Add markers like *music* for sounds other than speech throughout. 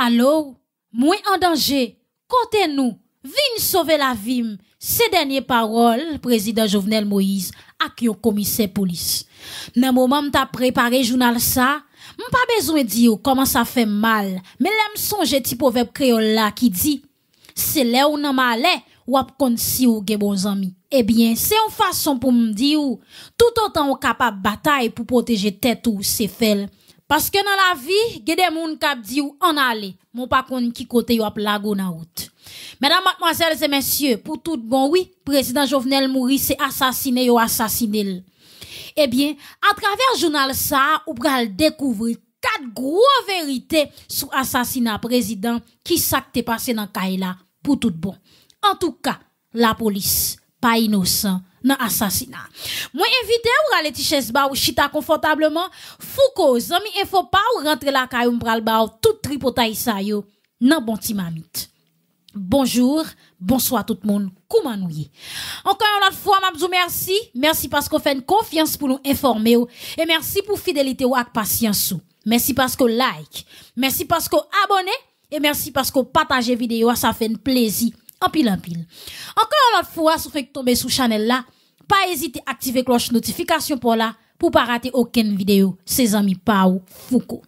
Alors, moins en danger, côté nous, Vin sauver la vie. Ces dernières paroles, président Jovenel Moïse, à qui on commissaire police. Dans moment t'as préparé journal ça, pas besoin dire comment ça fait mal, mais l'aime sonje petit proverbe créole là qui dit, c'est là où nan ou ap si ou gen bon amis. Eh bien, c'est une façon pour me dire tout autant on capable bataille pour protéger tête ou ses fèl. Parce que dans la vie, a des gens qui disent en pa kon qui kote Mesdames, mademoiselles et messieurs, pour tout bon, oui, président Jovenel mouris c'est assassiné ou assassiné. Eh bien, à travers journal ça, on peut découvrir quatre gros vérités sur assassinat président qui s'est passé dans cas-là, pour tout bon. En tout cas, la police, pas innocent, nan asasina. Moi invité ou aller ti ba ou chita confortablement fouko, zami il fo pa ou rentre la caillou mbral ba ou tout tripotay sa yo nan bon timamite. Bonjour, bonsoir tout le monde, comment nous Encore une fois, merci. Merci parce qu'on fait une confiance pour nous informer et merci pour fidélité ou ak patience Merci parce que like, merci parce que abonnez et merci parce que partagez vidéo, ça fait un plaisir en pile en pile. Encore une fois, si vous faites tomber sous Chanel là, pas hésiter à activer cloche notification pour là, pour pas rater aucune vidéo. Ses amis Pau Foucault.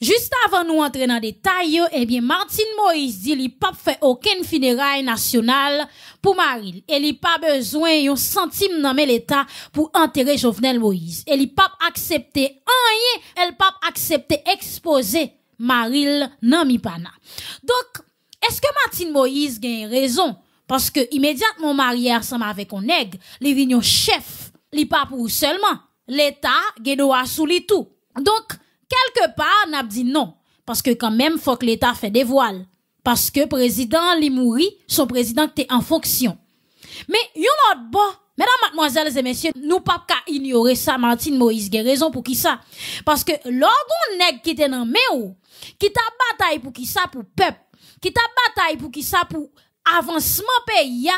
Juste avant nous entrer dans détail, eh bien, Martine Moïse dit qu'il pas fait aucune funéraille nationale pour Maril. Et n'a pas besoin d'un centime dans l'État pour enterrer Jovenel Moïse. Et n'a pas accepté rien, elle pas accepté exposer Maril nan mi Donc, est-ce que Martine Moïse gagne raison? Parce que immédiatement marié ensemble avec un nègre, les vignon chef, les pas pour seulement. L'État gagne doit sous tout. Donc, quelque part, n'a dit non. Parce que quand même, faut que l'État fait des voiles. Parce que président li mouri, son président est en fonction. Mais, yon autre bon, Mesdames, mademoiselles et messieurs, nous pas qu'à ignorer ça, Martine Moïse, a raison pour qui ça? Parce que, lorsqu'on nèg qui était dans ou, qui t'a bataille pour qui ça, pour peuple, qui t'a bataille pour qui ça pour avancement pays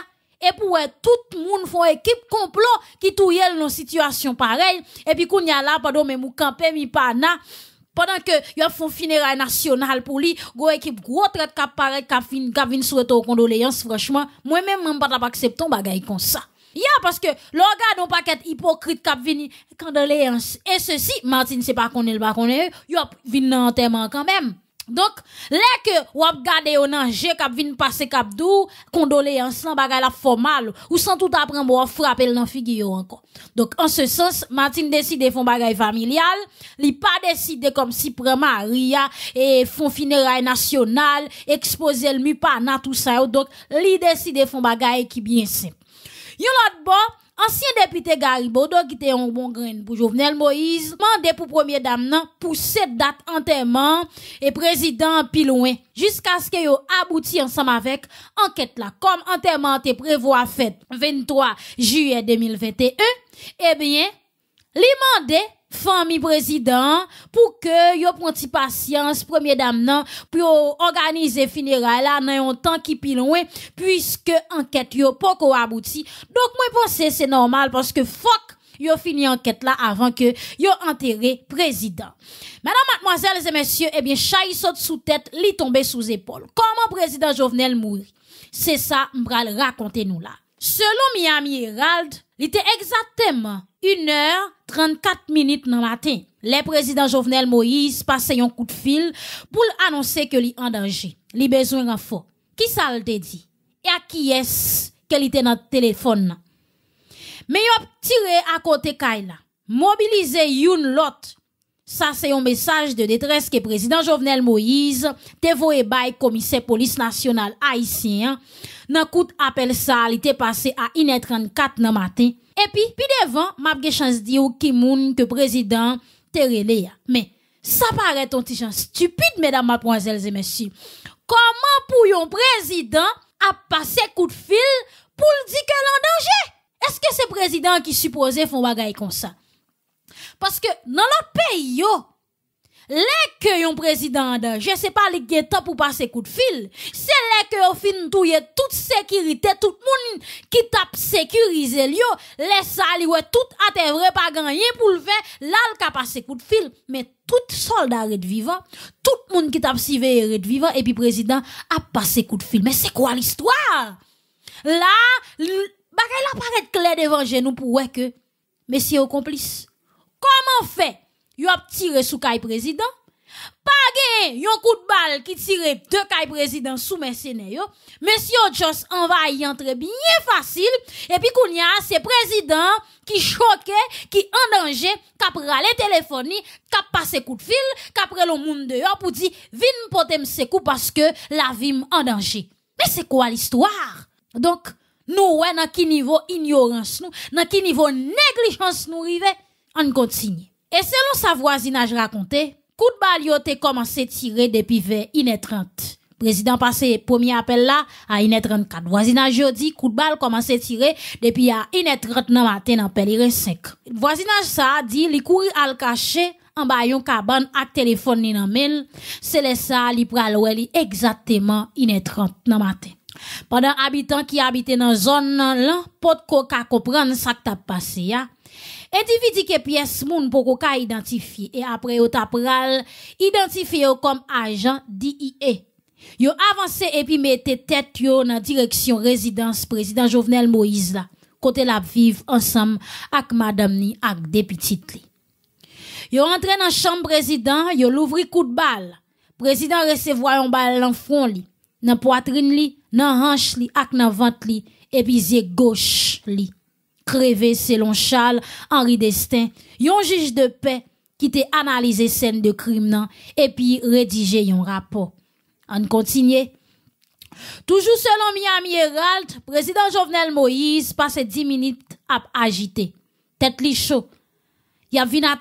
et pour tout le monde font équipe complot qui touille dans situation pareille et puis qu'on y a là pendant même ou camper mi pana pendant que a font funérailles nationales pour lui gros équipe gros traite qui apparaît qui fin qui vient souhaiter condoléances franchement moi même même pas accepter un bagage comme ça Ya, parce que l'organe pas qu'être hypocrite qui vini condoléances. Et ceci, Martin c'est pas qu'on est le bas qu'on est, yon vini enterrement quand même. Donc, que ou wap gade nan nanje kap vin passe kap dou, kondole ansan bagay la formal ou sans tout après bo frapper frapel nan figi yo anko. Donc, en ce sens, Martin décide fon bagay familial, li pas décidé comme si preman Maria, et fon funérailles national, expose le mi pa nan tout ça yo, de li décide fon bagay qui bien simple. Yon lot bon Ancien député Garibodo qui était un bon grain pour Jovenel Moïse, mandé pour Premier Dame nan cette date président et président prezident Pilouen. jusqu'à ce yo abouti ensemble avec enquête là Comme enterrement te prévu à 23 juillet 2021, eh bien, li mandé famille président pour que yo un patience premier dame nan pour organiser funérailles là dans un temps qui loin puisque enquête yo pas abouti donc moi que c'est normal parce que fuck yo fini enquête là avant que yo enterré président. Mesdames, mademoiselles et messieurs, eh bien, chay saute sous tête, li tombé sous épaule. Comment président Jovenel mourit? C'est ça, m'bral raconter nous là. Selon Miami Herald, il était exactement 1h34 minutes dans le matin. Le président Jovenel Moïse passait un coup de fil pour annoncer que est en danger. Il besoin Qui ça le dit? Et à qui est-ce qu'il était dans le téléphone? Mais il a tiré à côté Kaila. Mobiliser une lot ça, c'est un message de détresse que président Jovenel Moïse te voit commissaire police nationale haïtien. Nan coup d'appel ça, il passé à 1h34 nan matin. Et puis, puis devant, m'a chance di ou ki moun que président t'a Mais, ça paraît un petit chance stupide, mesdames, mademoiselles et messieurs. Comment pou yon président a passé coup de fil pour le dire que en danger? Est-ce que c'est président qui supposait font bagay comme ça? Parce que dans notre pays, yo, les que yon président, je sais pas les guettants pour passer coup de fil, c'est les que au fin est toute sécurité, tout le monde qui tape sécurisé yo, les salués, tout a vrai pas gagné pour le faire, là passer coup de fil, mais tout soldat est vivant, tout le monde qui tape si red vivant, et puis président a passé coup de fil. Mais c'est quoi l'histoire? Là, bah, pas apparaît clair devant nous pour que, messieurs complices. complice, Comment fait Yo tiré sous caille président pas gen yon coup de balle qui tire deux cailles président sous mercenaires monsieur Joss envahi entre bien facile et puis a c'est président qui choqué qui en danger Qu'après rale téléphonie cap passer coups de fil qu'après le monde dehors pour dire vinn pote me coup parce que la vie en danger mais c'est quoi l'histoire donc nous ouais qui quel niveau ignorance nous nan qui niveau négligence nous arrivons on continue. Et selon sa voisinage raconté, coup de balle yo commencé commencé tirer depuis vers 1h30. Président passé premier appel là à 1h34. Voisinage a dit coup de balle commencé tirer depuis à 1h30 dans matin dans 5. Voisinage ça dit li à le cacher en bas yon cabane à téléphone ni nan mail. C'est les ça li pral li exactement 1h30 dans matin. Pendant habitants qui habitent dans zone là, pot coca comprendre ça qui t'a passé Individu que pièce moun pour qu'on identifier et après yon tapral identifier comme agent DIE. Yo avancé et puis mettez tête yo dans direction résidence président Jovenel Moïse là. Côté la vive, ensemble avec madame ni avec des petites li. Yo entre dans chambre président, yo l'ouvri coup de balle. Président recevoir un balle dans front li, dans poitrine li, dans hanche li, ak nan ventre li et puis gauche li. Crévé selon Charles Henri Destin, yon juge de paix qui analysé la scène de crime et puis rédigé yon rapport. On continue. Toujours selon Miami Herald, président Jovenel Moïse passe 10 minutes à agiter. Tête li chou. Yap vin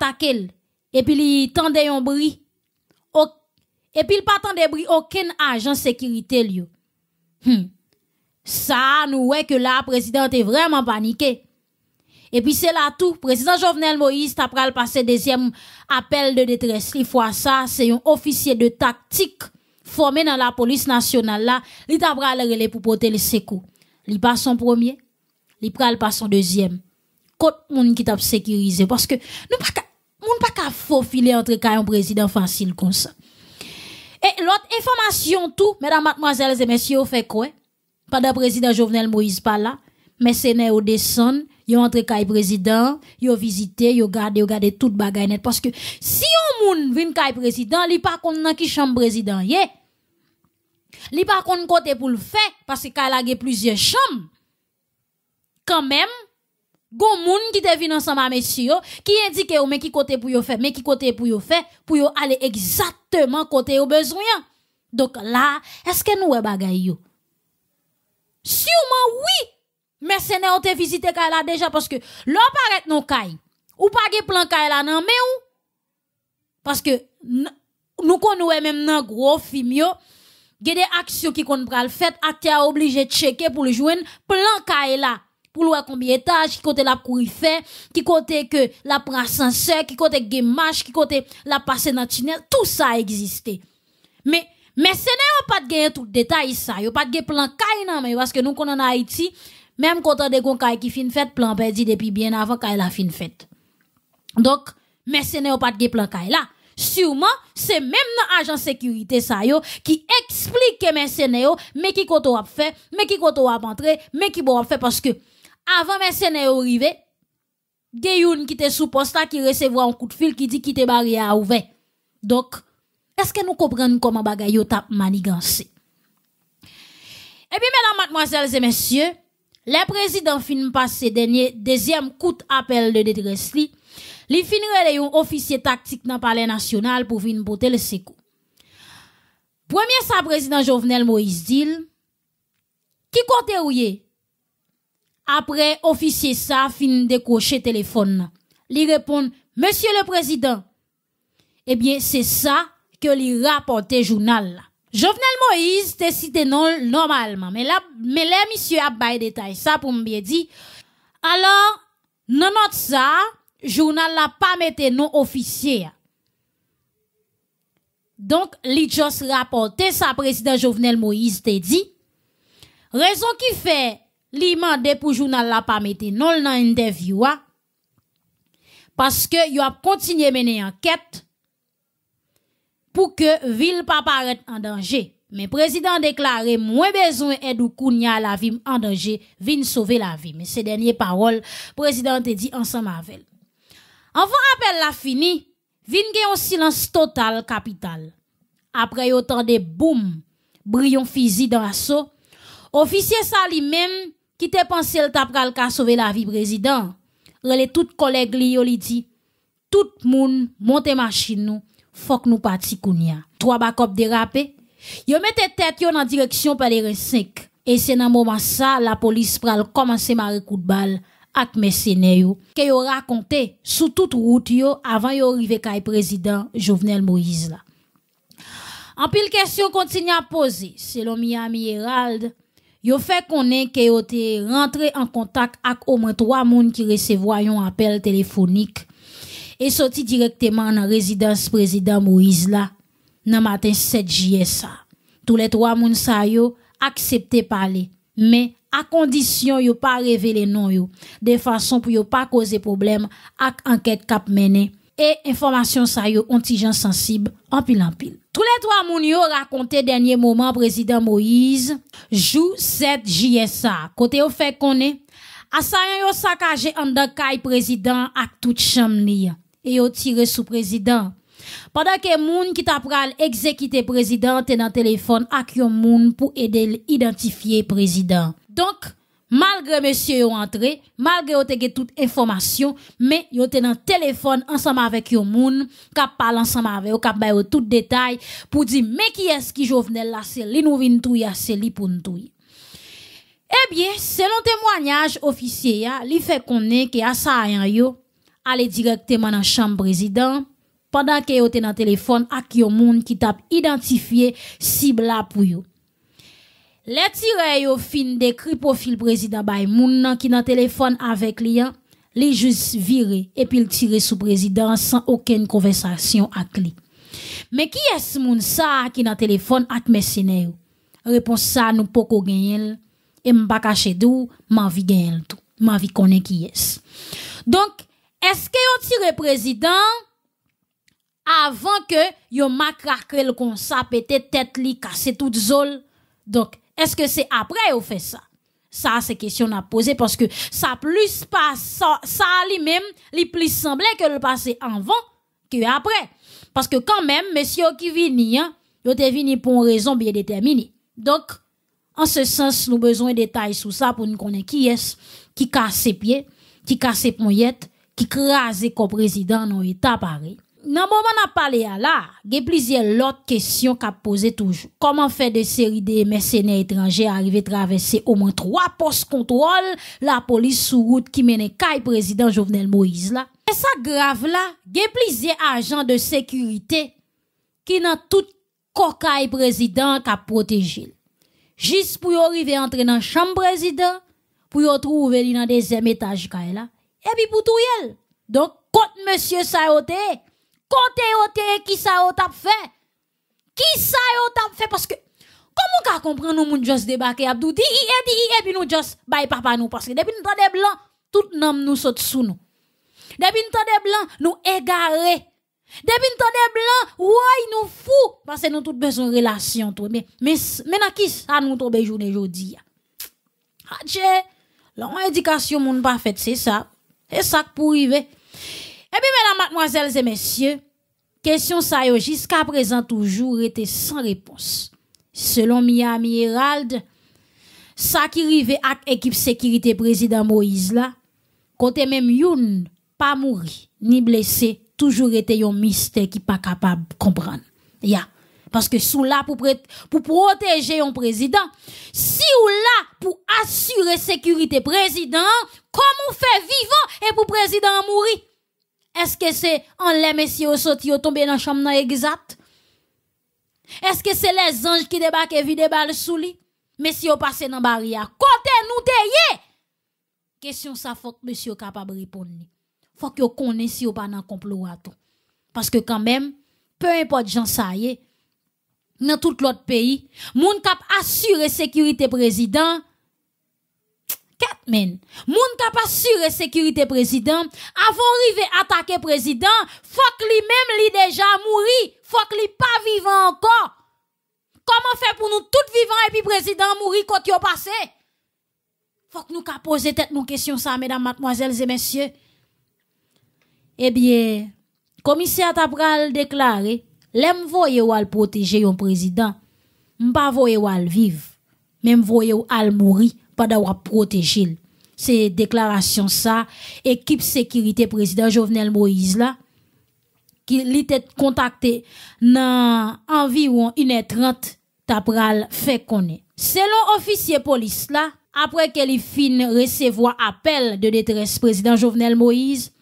et puis li tende yon bri. et puis li pa tende bri aucun agent sécurité li yo. Hmm. ça la présidente vraiment vraiment et puis c'est là tout. Président Jovenel Moïse t'a le passer deuxième appel de détresse. Il faut ça, c'est un officier de tactique formé dans la police nationale là, il t'a pral aller pour porter le secours. Il passe son premier, il pral pas son deuxième. Côte moun qui t'a sécurisé parce que nous pas pas qu'à faufiler entre un président facile comme ça. Et l'autre information tout, mesdames, mademoiselles et messieurs, fait quoi? Pendant président Jovenel Moïse pas là, mais c'est né au descend yo entre kay président, yo visité, yo gade, yo gade tout bagay net parce que si on moun vin kay président, li pa kon nan ki chambre président ye. Li pa kon kote pou le faire, parce que kay la plusieurs chambres. Quand même, gon moun ki te vin ensemble à monsieur qui indique ou mais qui côté pour yo faire, mais qui côté pour yo faire pour yo aller exactement côté yo besoin. Donc là, est-ce que nous est bagay yo? Sûrement oui mais Mercenaires ont visité kay là déjà parce que l'on paraît non caille Ou pas de plan caille là non mais ou parce que nous connaissons même dans gros film yo a des actions qui qu'on pral fait acteur obligé de checker pour le joindre plan Kaila. là pour voir combien d'étages, qui côté la courir fait, qui côté que la prend ascenseur, qui côté que marche, qui côté la passer dans tunnel, tout ça existait. Mais mais mercenaires pas de gagner tout détail ça, yo pas de plan caille non mais parce que nous qu'on en Haïti même quand on des qui fin fête, plan perdu depuis bien avant qu'elle a fin fête. Donc, mercenaires pas de plan kay là. Sûrement, c'est même dans agent sécurité ça yo qui explique que mais qui koto a fait, mais qui koto a entré, mais qui bon fait parce que avant mercenaires arrivé, Gayoun qui était sous poste qui recevra un coup de fil qui dit qu'il était barré à ouvert. Donc, est-ce que nous comprenons comment bagay yo tap manigancé? Et eh puis, mesdames, mademoiselles et messieurs, le président fin passe dernier, deuxième coup d'appel de détresse li, Les fin un officier tactique dans palais national pour venir porter le secou. Premier sa président Jovenel Moïse dit, qui kote ou Après officier sa fin le téléphone, Il répond, monsieur le président, eh bien c'est ça que les rapporte journal Jovenel Moïse te cité non normalement. mais là, Monsieur a misye détails ça pour me dire. dire. Alors, non, journal ça. Journal n'a pas mette non officier. Donc, li sa président Jovenel Moïse te dit. Raison qui fait li pour journal n'a pas pas mette non l'interview, parce que a continué à mener enquête pour que ville pas paraître en danger. Mais président déclaré moins besoin aide ou kounya la vie en danger, vin sauver la vie. Mais ces dernières paroles, président te dit ensemble avec. vous appel la fini, vin gen un silence total capital. Après autant de boum, brillon physique dans l'assaut, officier ça lui-même qui te pensé le le ka sauver la vie président. relè tout collègue li li dit, tout moun monte machine nous faut que nous partions kounya. Trois backup dérapé. Yo mette tête yo dans direction Pèlerin 5. Et c'est dans moment ça la police pral commencer marrer coup de balle ak mercenaires yo que yo raconté sur toute route yo avant yo arriver kay président Jovenel Moïse là. En pile question continue à poser selon Miami Herald Yo fait konen ke yo te rentre en contact ak au moins 3 moun ki un appel téléphonique et sorti directement dans résidence président Moïse là dans matin 7 jsa tous les trois moun sa yo accepté parler mais à condition yo pas révéler non yo de façon pour yo pas causer problème ak enquête cap menée et information ça yo gens sensible en pile en pile. Tous les trois moun yo raconté dernier moment président Moïse joue 7 jsa côté au fait qu'on est assaillant yo saccagé en président avec toute chambre et yo tiré sous président. Pendant que moun qui t'a pral exécuter président Ils dans téléphone avec yon moun pour aider identifier président. Donc malgré monsieur yon entré, malgré yon te toute information, mais yon te dans téléphone ensemble avec yon moun, kap parle ensemble avec yon, kap bay yon tout détail pour dire mais qui est-ce qui Jovenel là, c'est li nou vin touya, c'est li pou touye. Eh bien, selon témoignage officier, li fait connaît que assassin yo aller directement dans chambre président pendant qu'elle était dans téléphone Avec les au monde qui t'a identifié cible là pour vous Les tireurs au fin décrit profil président by moun nan qui dans téléphone avec client, hein. li juste viré et puis le tirer sous président sans aucune conversation avec eux Mais qui est ce moun ça qui dans téléphone avec mercenaire? Réponse ça nous poko gagner et m'pas cacher d'où, m'envie gagner tout. vie connaît qui est. Donc est-ce que tiré le président avant que yo craqué le ça être tête li, casse tout zol? Donc, est-ce que c'est après yon fait ça? Ça, c'est question à poser parce que ça plus pas ça, ça lui-même, lui plus semblait que le passé avant que après. Parce que quand même, monsieur qui vient vous avez pour une raison bien déterminée. Donc, en ce sens, nous avons besoin de détails sur ça pour nous connaître qui est qui casse ses pieds, qui casse ses poignettes, qui crase comme président dans l'État Paris. Dans le moment où parlé là, il y a plusieurs autres questions qu'a posé toujours. Comment faire des séries de mercenaires étrangers arriver à traverser au moins trois postes de contrôle la police sous route qui menait le président Jovenel Moïse là? Et ça grave là, il y a plusieurs agents de sécurité qui dans tout le président qu'a protégé. Juste pour arriver à entrer dans la chambre président, pour trouver dans le deuxième étage est là et puis pour tout yel. Donc, quand monsieur ça côté côté qui ça a fait? Qui ça a fait? Parce que, comment on comprendre nous moun juste débarquer Abdou? Di et di puis nous juste bay papa nous. Parce que depuis nous des blancs, tout femmes nous saute sous nous. Depuis nous des blancs, nous égarés. Depuis nous des blancs, ouais, nous fou. Parce que nous tout besoin de relation. Mais, mais, maintenant qui ça nous tombe jour aujourd'hui Adieu l'on l'éducation moun pas fait, c'est ça. Et ça pour arriver. Et eh bien, mesdames, mademoiselles et messieurs, question ça jusqu'à présent toujours été sans réponse. Selon Miami Herald, ça qui arrivait avec équipe sécurité président Moïse là, côté même Youn, pas mourir ni blessé, toujours était un mystère qui pas capable de comprendre. Ya. Parce que sous là pour, pour protéger un président, si ou là pour assurer sécurité président, comment fait vivant et pour président mourir? Est-ce que c'est en les messieurs vous ou tombés dans la chambre exact? Est-ce que c'est les anges qui débarquent et vident balles sous lui? Messieurs passez dans la barrière. Côté nous teye! Question ça faut que monsieur capable de répondre. Faut que vous connaissiez pas dans complot à tout. Parce que quand même, peu importe gens ça y est, dans tout l'autre pays, moun kap assure sécurité président, men. moun kap assure sécurité président, avant arriver attaquer président, faut que lui-même lui déjà mouri, faut que lui pas vivant encore. Comment faire pour nous tous vivants et puis président mourir quand il passé? Faut que nous ka poser tête nous question ça mesdames, mademoiselles et messieurs. Eh bien, commissaire Tabral déclaré Lem voye ou al protéger yon président. m'pas voye ou al vivre. Même voye ou al mourir pendant ou protéger. C'est déclaration ça. Équipe sécurité président Jovenel Moïse là. Qui était contacté dans environ 1h30 tapral fait connaître. Selon officier police là, après qu'elle fin recevoir appel de détresse président Jovenel Moïse,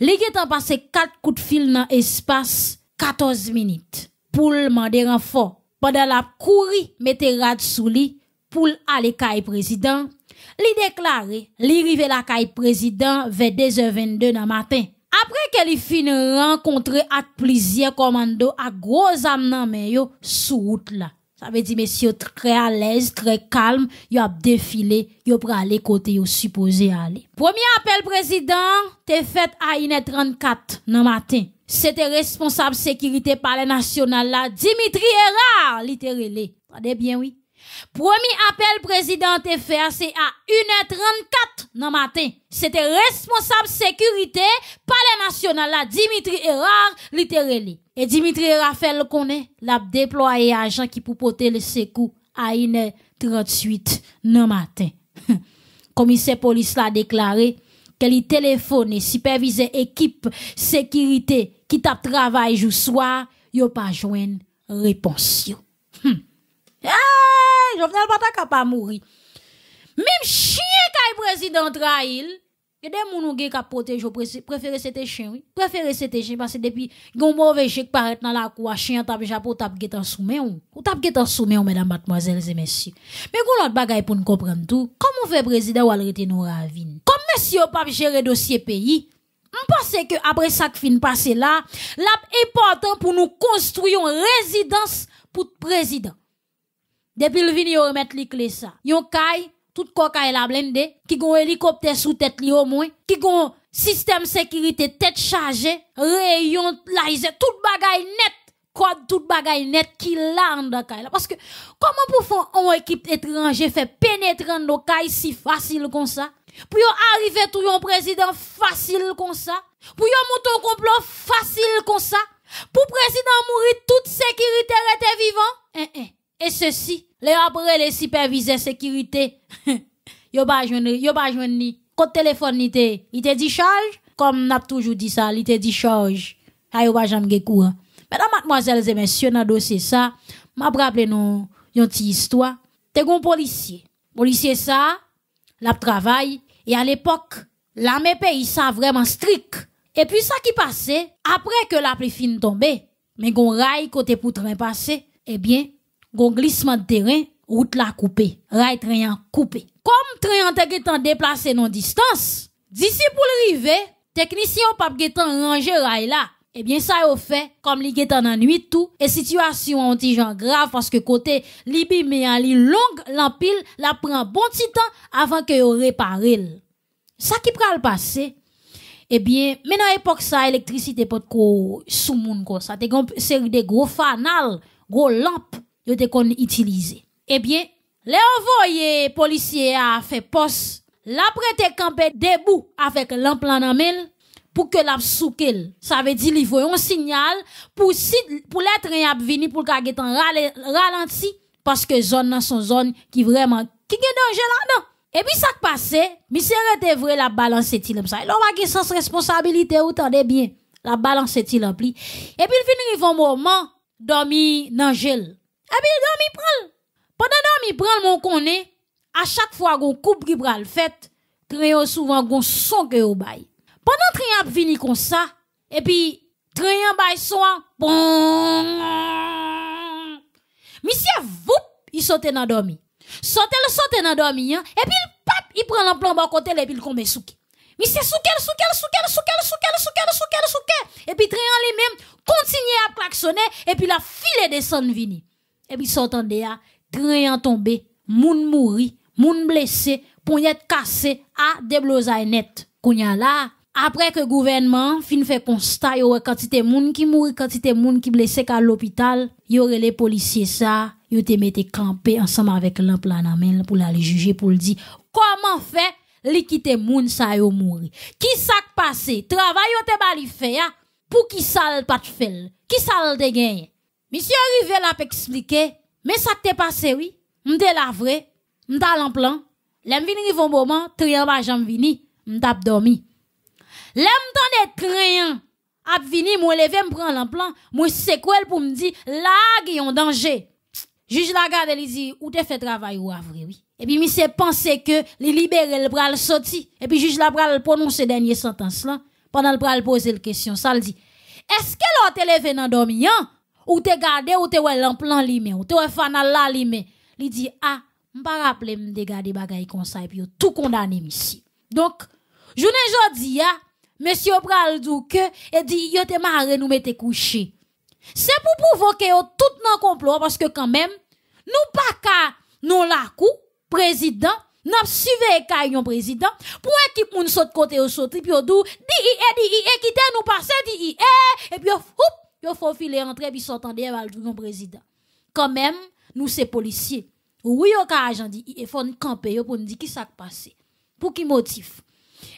les passé quatre coups de fil dans l'espace 14 minutes pour le demander renfort. Pendant la courir, mettez rad sous lui pour aller caille président. Li déclaré, li rive la caille président vers 2h22 dans matin. Après qu'elle fin rencontrer à plusieurs commandos à gros âmes dans main sous route là. Ça veut dire, messieurs, très à l'aise, très calme, ils a défilé, ils pour aller côté ils supposé aller. Premier appel président, est fait à 1h34 dans matin c'était responsable sécurité par les nationales là, Dimitri Erard, littéralement. Attendez bien, oui. Premier appel président c'est à 1h34 dans matin. C'était responsable sécurité par les nationales là, Dimitri Erard, littéralement. Et Dimitri Erard fait le connaît, l'a déployé agent qui pour porter le secours à 1h38 dans matin. *laughs* Commissaire police l'a déclaré qu'elle y téléphone, supervisait équipe sécurité qui tap travaillé jou soir, yo pa joine réponse Hm. Hey, eh, Jovenel pas capable pa mouri. Même chien kay prezident Rail, yede moun ou gen kapote jo prefere c'était chien, oui. se c'était chien, parce que depuis mauvais mouve qui parle dans la kwa, chien tap japo tap getan soumen ou. Ou tap getan soumen mesdames, mademoiselles et messieurs. Mais goun lot bagay pour nous comprendre tout, comment fait président ou rete nou ravine. Kom monsieur pas gérer dossier pays? pense que après ça qui fin passé là, l'important pour nous construire une résidence pour le président. Depuis le vini, yon les clés clés, ça. Yon kay, tout koka et la blende, qui gon hélicoptère sous tête li au moins, qui gon système sécurité tête chargée, rayon, laise, tout bagay net, quoi, tout bagay net qui là dans le Parce que, comment pour faire une équipe étrangère faire pénétrer dans nos si facile comme ça? Pour arriver tout yon président facile comme ça. Pour monter un complot facile comme ça. Pour président mourir, toute sécurité était vivant. Eh, eh. Et ceci, les après les superviseurs sécurité, *laughs* yo pas joindre, yo pas joindre ni. quand téléphone il te dit charge, comme n'a toujours dit ça, il te dit charge. Ha ah, yo pas jamais courant. Mesdames, mademoiselles et messieurs, dans le dossier ça, m'a rappelé nous yon petite histoire. T'es un policier. Policier ça, la travail. Et à l'époque, l'armée pays ça vraiment strict. Et puis ça qui passait, après que la pluie fin tombait mais gon rail côté pour train passer, eh bien, gon glissement de terrain, route la coupée, rail train coupé. Comme train te getan déplacé non distance, d'ici pour rivet technicien pas getan ranger rail là. Eh bien, ça, au fait, comme dans en nuit tout, et situation en grave, parce que côté, Libye, mais en li longue, l'empile, la prend bon petit temps, avant que yon répare Ça qui le passé, eh bien, mais dans l'époque, ça, électricité pas de sous monde Ça, des gros fanal, gros lampes, yon qu'on utilise. Eh bien, les envoyés policiers a fait poste, laprès prête camper debout, avec l'ample en main pour que la soukel. Ça veut dire, il faut un signal pour si, pour l'être train venir pour qu'elle ralenti parce que zone dans son zone qui vraiment, qui est danger là-dedans. Et puis ça qui passe, monsieur était vrai la balance est-il comme ça. L'homme a qui sens responsabilité, autant de bien. La balance est-il en pli. Et puis il finit un moment, dormi dans gel. Et puis dormi prend. Pendant dormi prend, mon connaît, à chaque fois qu'on coupe qui pral fait, très souvent qu'on son que au bail. Pendant que ap vini comme ça, et puis bay soan, bon, monsieur, voup, il saute nan dormi. saute hein. le saute nan puis hein? pape il pat, i côté côté, et il epi il Monsieur souke. soukel, souke, souke, souke, souke, souke, souke, et puis epi lui même, men, à klaxonner, et puis la file descend vini. puis puis, de ya, triyan tombe, moun mouri, moun blese, pon cassé à a debloza net Kounya la, après que gouvernement fin fait constat yo quantité moun ki mouri quantité moun ki blessées ka l'hôpital aurait les policiers, ça yo te mette camper ensemble avec main pour aller juger pour dire comment fait li quitter moun sa yo mouri qui ça passé travail yo mal bali fait hein? pour qui ça pas fait qui ça te gagne monsieur arrivé là pour expliquer mais ça t'est passé oui m'te la vrai m'ta plan. l'aime venir un moment trien ma jambe vini m'tap dormi L'homme donne des a vini mon levé me prend l'emplan mon sequel pour me dire là il danger. Juge la garde il dit ou te fait travail ou avril, oui. Et puis monsieur pensait que les libérer le bras sorti et puis juge la bras prononcer dernière sentence là pendant le bras pose poser le question ça le dit. Est-ce que a été levé dans ou t'es gardé ou t'es ouais l'emplan limé ou t'es ouais fanal limé. Il dit ah pas rappeler me dégarder bagaille comme ça puis tout condamné monsieur. Donc journée jodi a ah, Monsieur pral que et dit yo te marre nous mettons couché. C'est pour provoquer tout notre complot parce que quand même nous pas nous non la cou président n'a suivi kayon président pour équipe moun saute côté au saute puis au dou di e di e qui nous passer di e et puis hop yo faut filer rentrer puis s'entendre mal du président. Quand même nous c'est policiers. Oui, au cas, j'en dis, il faut camper pour nous dire qui s'est passé. Pour qui motif?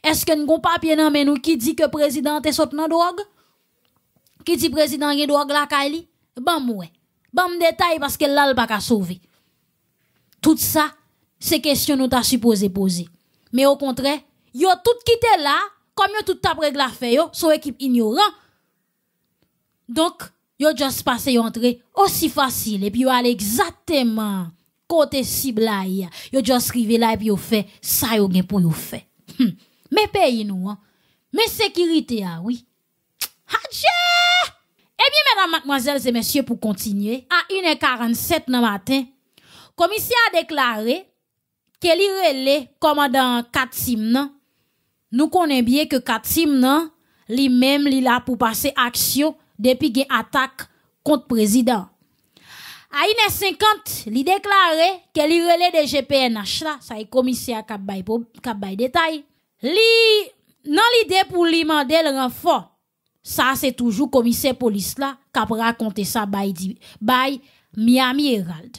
Est-ce que nous papier dans mais nous qui dit que le président est sorti dans drogue? Qui dit que le président est drogue la Kylie? Bon ouais, Bon détail parce que là, a pas sauver. Tout ça, c'est question nous t'as supposé poser. Mais au contraire, yo tout quitté là, comme yo tout pris la fait yo, son équipe ignorant. Donc, yo juste passé yo entrée aussi facile et puis yo allé exactement côté cible là. Yo juste arrivé là et puis yo fait ça yo gen pour yo fait. Hmm mes pays nous, hein? mais sécurité, ah oui. Hadje! Eh bien, mesdames, mademoiselles et messieurs, pour continuer, à 1h47 dans le matin, commissaire a déclaré qu'elle relais commandant Katim, nous connaissons bien que Katim, lui-même, il là pour passer action depuis qu'il attaque contre le président. À 1h50, il déclaré qu'elle relais de GPNH, là, ça est commissaire qui a détail. Li, non l'idée pour lui demander le renfort, ça c'est toujours commissaire police là qui a raconté ça by, Miami Herald.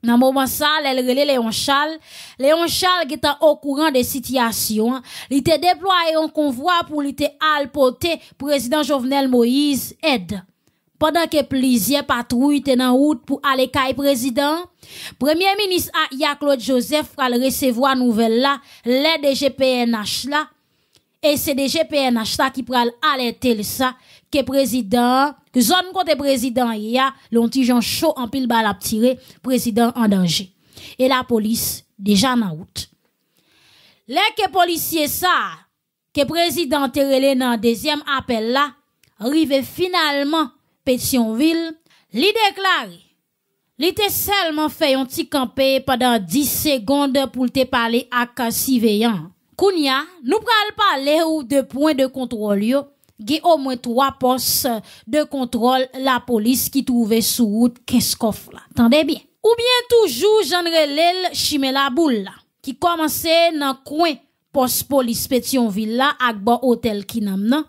Nan moment ça lèl rele Léon Charles. Léon Charles ki au courant de situations Li te déployé un convoi pour li président président président Jovenel Moïse aide pendant que plusieurs étaient étaient route pour aller aller le Président... Premier Ministre Aya Claude Joseph pral recevoir nouvelle là la, là là. et c'est des DGPNH la qui pral que Président... Que président, que zone côté président a ya, lonti gens chaud en pile balle à tirer président en danger. Et la police déjà en route Le Que policier ça que président dans un deuxième appel là... arrive finalement... Petionville, li déclaré. li te seulement fait un petit campé pendant 10 secondes pour te parler à nous Kounia, nou pral parler ou de point de contrôle yo, ge au moins trois postes de contrôle. la police qui trouvait sou route keskof la. Tendez bien. Ou bien toujours janre lèl Chimela la boule la, ki coin nan coin Pétionville la ak ki namna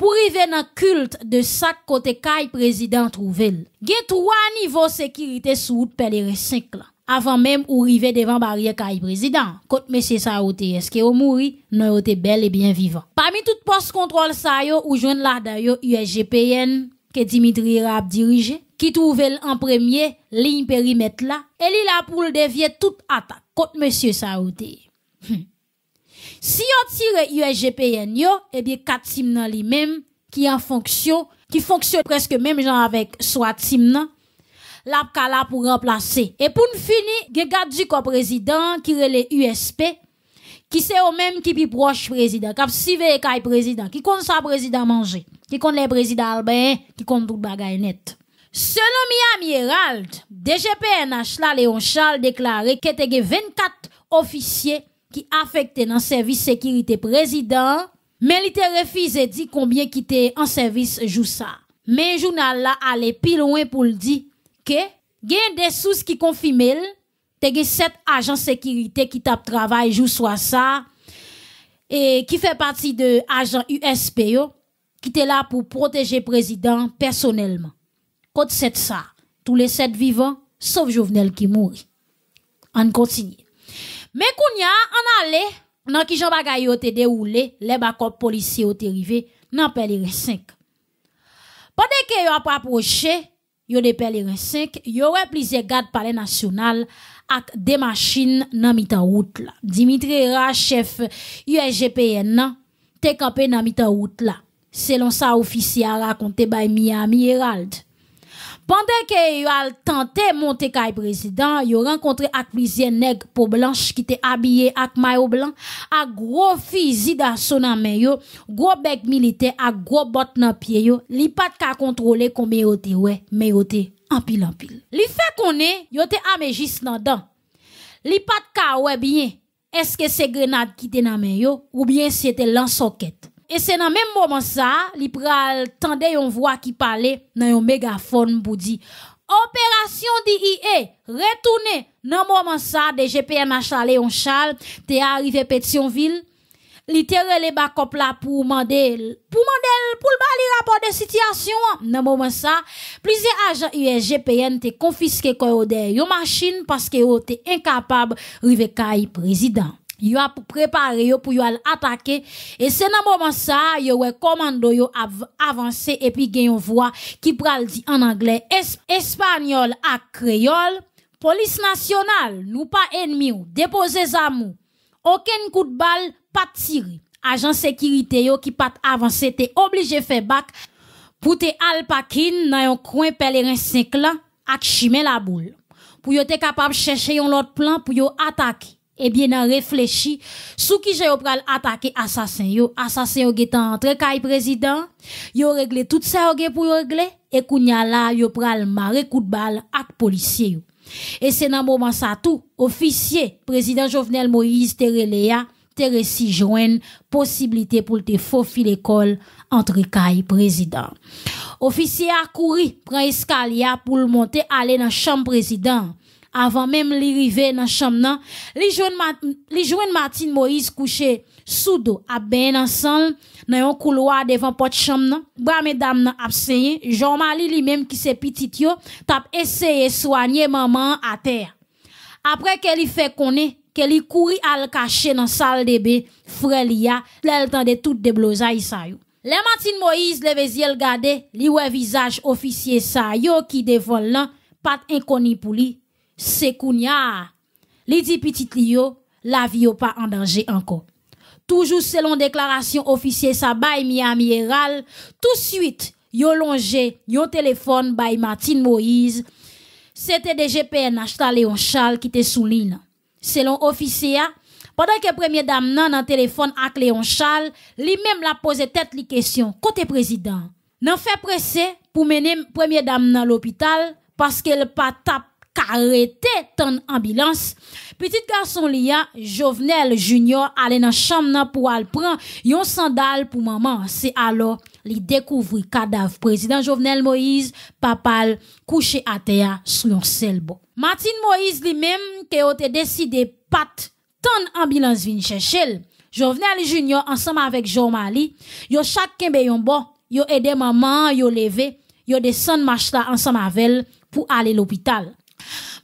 pour arriver dans le culte de chaque côté caille président trouvé. Il y a trois niveaux de sécurité sur route Pèlerin 5 avant même ou arriver devant barrière caille président. Côte monsieur ça est-ce qu'il est mort non était bel et bien vivant. Parmi toutes postes contrôle ça yo ou joindre là d'ailleurs USGPN que Dimitri Rab dirige, qui trouvait en premier ligne périmètre là, et il a pour dévier toute attaque contre monsieur Saouté. Si on tire USGPN, yo, eh bien, quatre même qui en fonction, qui fonctionne presque même genre avec soit team nan, la là pour remplacer. Et pour nous finir, garde du corps président, qui relève USP, qui c'est au même qui pi proche président, qui suivi le président, qui compte sa président manger, qui compte les président Albert, qui compte tout bagay net. Selon Miami Herald, DGPNH là, Léon Charles déclaré qu'il y avait 24 officiers qui affecté dans service sécurité président, mais il refuse refusé dit combien qui était en service jour ça. Mais journal là allait plus loin pour le dire que gain des sources qui confirment te gen sept agents sécurité qui tap travail jour ça et qui fait partie de agents USPO qui était là pour protéger président personnellement. Côte sept ça, tous les sept vivants sauf Jovenel qui mourit. On continue. Mè koun ya, an ale, nan ki jom bagay yo te de oule, le bakop polisi yo te rive nan Pèlire 5. Padè ke yo ap aproche, yo de Pèlire 5, yo wè plize gade pale nasyonal ak de machin nan mitan wout la. Dimitri Ra, chef USGPN nan, te kapè nan mitan wout la, selon sa ofisya rakonte bay Miami Herald. Pendant que a tenté monter kay président, yo rencontré ak plusieurs nègres peau blanche qui étaient habillés avec maillot blanc, à gros fusil d'assaut dans main yo, gros bec militaire à gros bottes dans pied yo, li pas ka contrôler combien yo té ouais, mais yo té en pile en pile. Li fait qu'on est, yo armé amégis dans dan. Li pas ka ouais bien. Est-ce que c'est grenade qui était dans main yo ou bien c'était lance-roquette et c'est dans même moment ça, li tendait tande yon voix qui parlait dans un mégaphone pour dire opération DIE retournez !» dans moment ça de GPM chalé on chal, t'es arrivé Pétionville. littéralement les bakop là pour demander pour demander, pour le rapport de situation. Nan moment ça, plusieurs agents GPN t'es confisqué quoi machine parce que yon incapable rive kay président. Yo a préparé pour yo attaquer et c'est dans moment ça yo ouais commando yo av et puis une voix qui pral dit en anglais espagnol à créole police nationale nous pas ennemis. déposez nous aucun coup de balle pas tiré agent sécurité yo qui pas avancé t'es obligé faire bac pour te alpaquine dans un coin pèlerin 5 là ak chimé la boule pour yo t'es capable chercher un autre plan pour yo attaquer eh bien, a réfléchi, sous qui j'ai pral attaquer assassin, yo. Assassin, yo, guetant, entre caille président, a réglé tout ça, yo, pour régler, et kounya là, yo, pral marrer coup de balle, le policier, Et c'est dans moment ça, tout, officier, président Jovenel Moïse, Terre Léa, Terre si possibilité pour te faufiler l'école, entre le président. Officier a couru, prend escalier pour monter, aller dans chambre président avant même li dans nan les nan, li jeunes li Martine Moïse couché sous dos à ben ensemble dans un couloir devant porte chambre. nan. Bra mesdames nan ap Jean marie lui même qui se petit yo, tap de soigner maman à terre. Après qu'elle fait connaître qu'elle courit à le cacher dans salle de bain, frère elle tendait toute de ça sa yo. Le Martine Moïse le vezier le gade, li visage officier ça yo qui dévole l'an, pas inconnu pour lui c'est Kounia. Les dit petit Lio, la vie n'est pas en danger encore. Toujours selon déclaration officielle sa bay Miami Herald, tout de suite, yo longé, yo téléphone by Martine Moïse. C'était des GPNH à Charles qui te souligne. Selon officier, pendant que premier dame nan nan téléphone avec Léon Charles, lui-même la posé tête li question, côté président. Nan fait presser pour mener premier dame dans l'hôpital parce qu'elle pas tap karete ton ambulance Petit garçon liya, Jovenel Junior Allait dans la chambre pour aller prendre un sandal pour maman. C'est alors li le cadavre Président Jovenel Moïse, papal à terre sur un bon Martine Moïse lui-même qui a décidé décidé pat ton ambulance vin elle. Jovenel Junior ensemble jean Jomali, yo chak kenbe yon bon, yo aidé maman, yo de yo desen ensemble la avec pour pour à l'hôpital.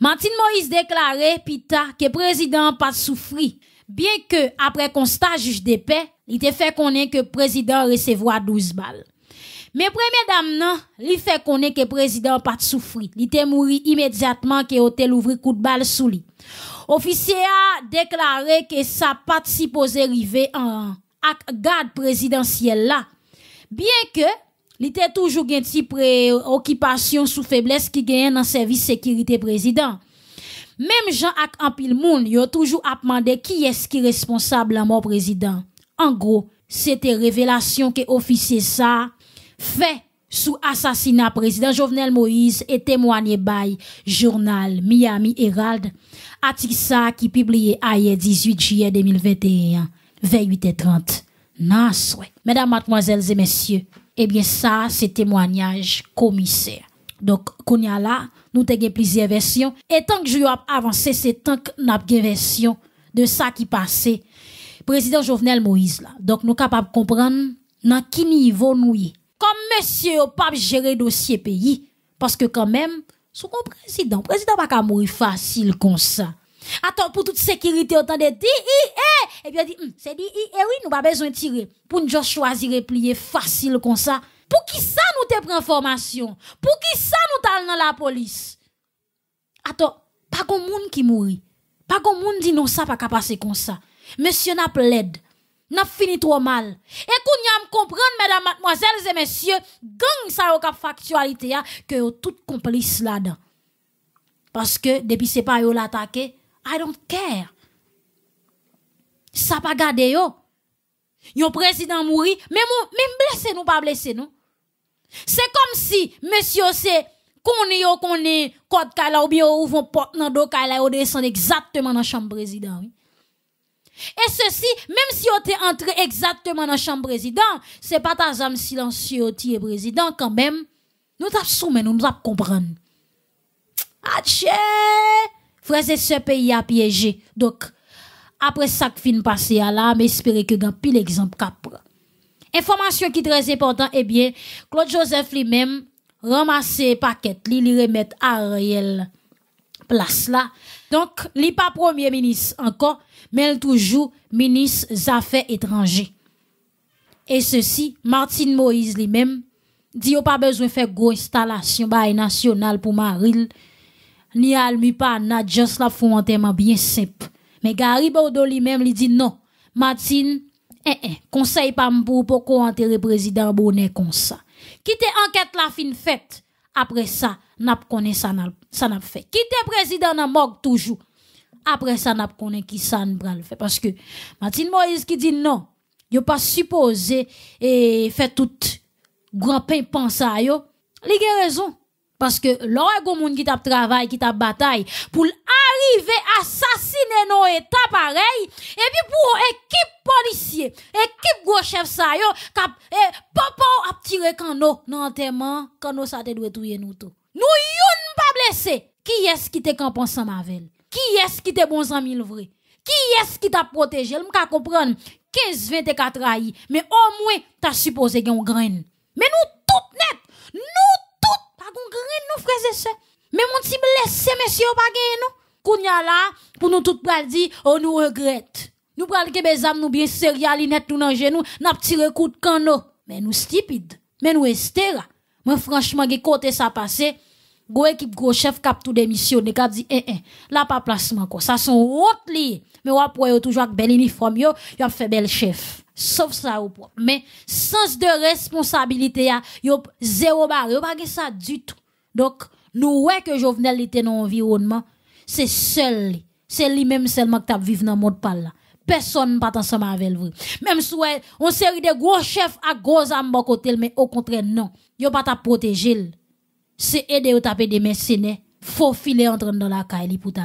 Martine Moïse déclarait Pita, que président pas souffri. Bien que, après constat juge de paix, il était fait connaître que président recevoir 12 balles. Mais première dame, non, il fait connaître que président pas souffri. Il te mort immédiatement que hôtel ouvri coup de balle sous lui. Officier a déclaré que ça pas supposé arriver en, garde présidentielle là. Bien que, était toujours toujou gen sous sous faiblesse qui ki dans sécurité service sécurité président. Même Jean ak toujours moun, qui est-ce qui est responsable à mort président En gros, c'était révélation que officier ça fait sous assassinat président Président Jovenel Moïse témoigné témoigné le journal Miami Herald article qui qui publié hier 18 juillet 2021, 28 et 30. Nan Mesdames Mesdames, Mademoiselles et Messieurs, eh bien ça, c'est témoignage commissaire. Donc, qu'on y a là, nous avons plusieurs versions. Et tant que je vais avancer, c'est tant que nous avons version de ça qui passait. Président Jovenel Moïse là. Donc, nous sommes capables de comprendre dans quel niveau nous sommes. Comme monsieur au pape gérer dossier pays, parce que quand même, sous président, président pas mourir facile comme ça. Attends, pour toute sécurité, autant de DIE. Et puis, dit, hum, c'est Et e, oui, nous pas besoin de tirer. Pour nous choisir choisir plier facile comme ça. Pour qui ça nous te prend Pour qui ça nous t'allons dans la police? Attends, pas qu'on monde qui mourit. Pas qu'on monde dit non, ça pas passer comme ça. Monsieur n'a l'aide N'a fini trop mal. Et qu'on y a comprendre, mesdames, mademoiselles et messieurs, gang ça au cap factualité, hein, que tout complice là-dedans. Parce que depuis c'est pas eux l'attaquer, I don't care. Ça pas garder yo. Yon président mouri, même même blessé nous pas blessé nous. C'est comme si monsieur c'est qu'on est qu'on est code kala ou bien ouvre porte dans dos kala ou descend exactement dans chambre président. Oui. Et ceci, même si on était entré exactement dans chambre président, c'est pas ta zame silencieux qui est président quand même. Nous t'as soumis, nous nous comprendre. Adieu. Frères et pays a piégé. Donc, après ça qui fin passé à là, espérer que grand pile exemple Information qui très importante, eh bien, Claude Joseph lui-même ramassé paquet, Lui li remet Ariel place là. Donc, n'est pas premier ministre encore, mais est toujours ministre des Affaires étrangères. Et ceci, Martine Moïse lui-même, dit a pas besoin de faire gros installation nationale pour Maril ni pa na just la fou bien simple. Mais Gary Bordoli même lui dit non. Martine, eh, eh, conseil pas pour ko le président Bonnet comme ça. Quitte enquête la fin faite. Après ça, n'a connaît ça n'a fait. Quitte président n'a mort toujours. Après ça, n'a connaît qui ça n'a le fait. Parce que Martine Moïse qui dit non. Yo pas supposé eh, et fait faire tout grand pain pense à yo. Li raison. Parce que l'homme un monde qui t'a travaillé, qui t'a bataille, pour arriver à assassiner nos états pareils, et puis pour équipe policier, équipe gros chef ça yo, kap, eh, papa a tiré nous, non enterrement, nous ça te doit nous tout. Nous yon pas blessé. Qui est-ce qui te camp ensemble avec Qui est-ce qui te bon mille vrai? Qui est-ce qui t'a protégé? M'ka comprendre. 15, 24 trahi. Mais au moins, t'as supposé qu'il y Mais nous, tout net, nous nous, frères et Mais mon petit blessé, monsieur, pas gagné, non? Kounya là, pour nous tout pral dit on oh, nous regrette. Nous pral que mes amis nous bien sérieux, linette, nous dans genou, n'a tiré coup de cano, Mais nous stupides. Mais nous estera. Moi, franchement, qui côté ça passé, gros équipe, gros chef, cap tout démissionné, cap dit, eh, eh, là, pas placement, quoi. Ça sont autre, li. Mais, on pour toujours avec bel uniforme, yo, a fait bel chef sauf ça ou propre. Mais sens de responsabilité, a zéro barre, Il pas ça du tout. Donc, nous ouais que Jovenel était dans l'environnement c'est seul, c'est lui-même seulement qui t'as vivre dans monde par là. Personne pas ensemble avec lui. Même si on série de gros chefs à gros âmes côté, mais au contraire non, Yop pas t'a protéger. C'est aider ou taper des mercenaires, faut filer entre dans la caille pour t'a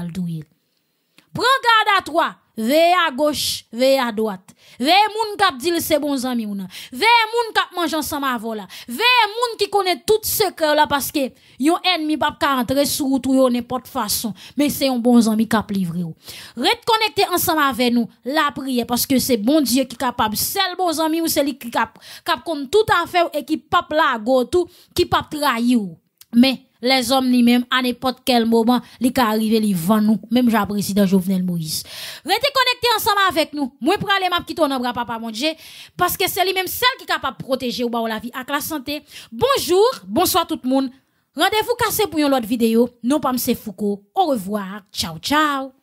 Prends garde à toi. Veillez à gauche, veillez à droite. à moun kap dil se bon zami ou nan. à moun kap mange ensemble avant là. à moun ki connaît tout secret là parce que yon ennemi pap ka rentrer sur tout yon n'importe façon, mais c'est un bon ami kap livré ou. Rete connecté ensemble avec nous la prière parce que c'est bon Dieu qui capable seul bon zami ou c'est lui qui cap cap comme tout à fait et qui pap la go tout, qui pape trahir ou. Mais les hommes ni même à n'importe quel moment, li ka arrive li vend nous, même j'ai président Jovenel Moïse. Restez connectés ensemble avec nous. Moi, pour aller map qui ton bras, papa, mon parce que c'est lui-même celle qui est capable de protéger ou la vie à la santé. Bonjour, bonsoir tout le monde. Rendez-vous cassé pour une autre vidéo. Non, pas me Foucault. Au revoir. Ciao, ciao.